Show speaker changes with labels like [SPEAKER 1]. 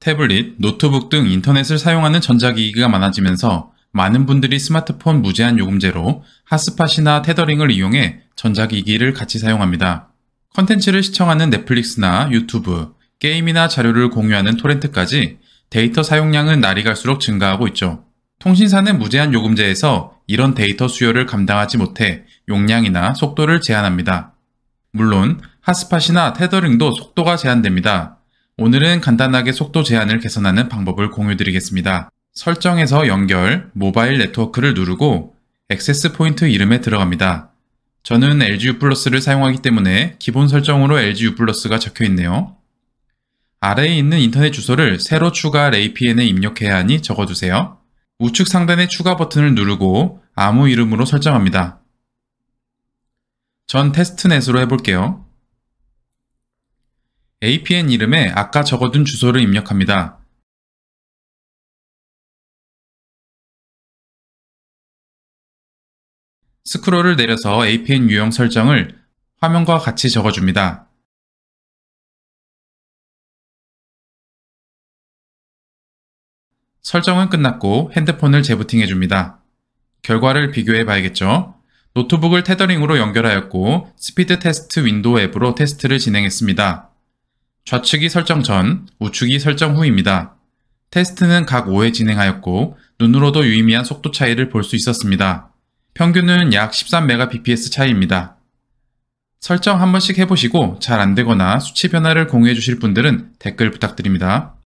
[SPEAKER 1] 태블릿, 노트북 등 인터넷을 사용하는 전자기기가 많아지면서 많은 분들이 스마트폰 무제한 요금제로 핫스팟이나 테더링을 이용해 전자기기를 같이 사용합니다. 컨텐츠를 시청하는 넷플릭스나 유튜브, 게임이나 자료를 공유하는 토렌트까지 데이터 사용량은 날이 갈수록 증가하고 있죠. 통신사는 무제한 요금제에서 이런 데이터 수요를 감당하지 못해 용량이나 속도를 제한합니다. 물론 핫스팟이나 테더링도 속도가 제한됩니다. 오늘은 간단하게 속도 제한을 개선하는 방법을 공유드리겠습니다. 설정에서 연결, 모바일 네트워크를 누르고 액세스 포인트 이름에 들어갑니다. 저는 LGU 플러스를 사용하기 때문에 기본 설정으로 LGU 플러스가 적혀 있네요. 아래에 있는 인터넷 주소를 새로 추가 레이피엔에 입력해야 하니 적어주세요. 우측 상단의 추가 버튼을 누르고 아무 이름으로 설정합니다. 전 테스트넷으로 해볼게요. APN 이름에
[SPEAKER 2] 아까 적어둔 주소를 입력합니다. 스크롤을 내려서 APN 유형 설정을 화면과 같이 적어줍니다. 설정은 끝났고 핸드폰을
[SPEAKER 1] 재부팅해 줍니다. 결과를 비교해 봐야겠죠? 노트북을 테더링으로 연결하였고 스피드 테스트 윈도우 앱으로 테스트를 진행했습니다. 좌측이 설정 전, 우측이 설정 후입니다. 테스트는 각 5회 진행하였고 눈으로도 유의미한 속도 차이를 볼 수 있었습니다. 평균은 약 13Mbps 차이입니다. 설정 한 번씩 해보시고 잘 안되거나 수치 변화를 공유해 주실 분들은
[SPEAKER 3] 댓글 부탁드립니다.